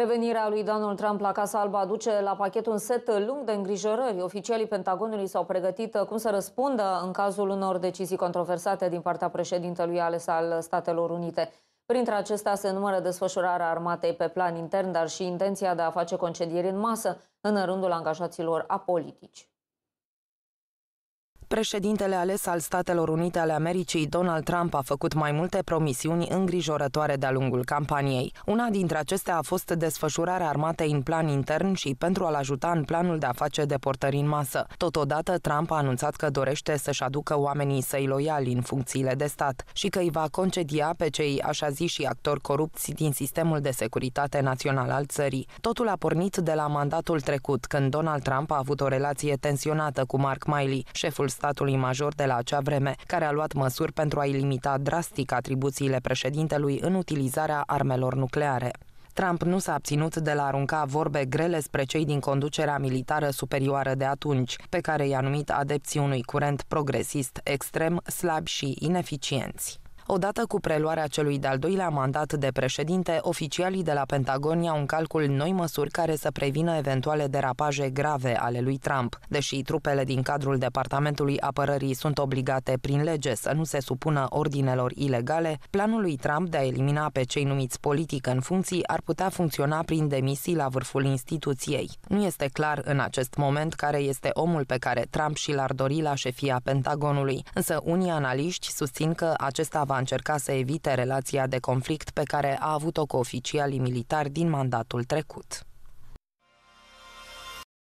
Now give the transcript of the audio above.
Revenirea lui Donald Trump la Casa Albă aduce la pachet un set lung de îngrijorări. Oficialii Pentagonului s-au pregătit uh, cum să răspundă în cazul unor decizii controversate din partea președintelui ales al Statelor Unite. Printre acestea se numără desfășurarea armatei pe plan intern, dar și intenția de a face concedieri în masă în rândul angajaților apolitici. Președintele ales al Statelor Unite ale Americii, Donald Trump, a făcut mai multe promisiuni îngrijorătoare de-a lungul campaniei. Una dintre acestea a fost desfășurarea armatei în plan intern și pentru a-l ajuta în planul de a face deportări în masă. Totodată, Trump a anunțat că dorește să-și aducă oamenii săi loiali în funcțiile de stat și că îi va concedia pe cei așa zis și actori corupți din sistemul de securitate național al țării. Totul a pornit de la mandatul trecut, când Donald Trump a avut o relație tensionată cu Mark Miley, șeful statului major de la acea vreme, care a luat măsuri pentru a-i limita drastic atribuțiile președintelui în utilizarea armelor nucleare. Trump nu s-a abținut de la arunca vorbe grele spre cei din conducerea militară superioară de atunci, pe care i-a numit adepții unui curent progresist extrem, slab și ineficienți. Odată cu preluarea celui de-al doilea mandat de președinte, oficialii de la Pentagon iau în calcul noi măsuri care să prevină eventuale derapaje grave ale lui Trump. Deși trupele din cadrul Departamentului Apărării sunt obligate prin lege să nu se supună ordinelor ilegale, planul lui Trump de a elimina pe cei numiți politic în funcții ar putea funcționa prin demisii la vârful instituției. Nu este clar în acest moment care este omul pe care Trump și l-ar dori la șefia Pentagonului, însă unii analiști susțin că acesta va încerca să evite relația de conflict pe care a avut-o cu oficialii militari din mandatul trecut.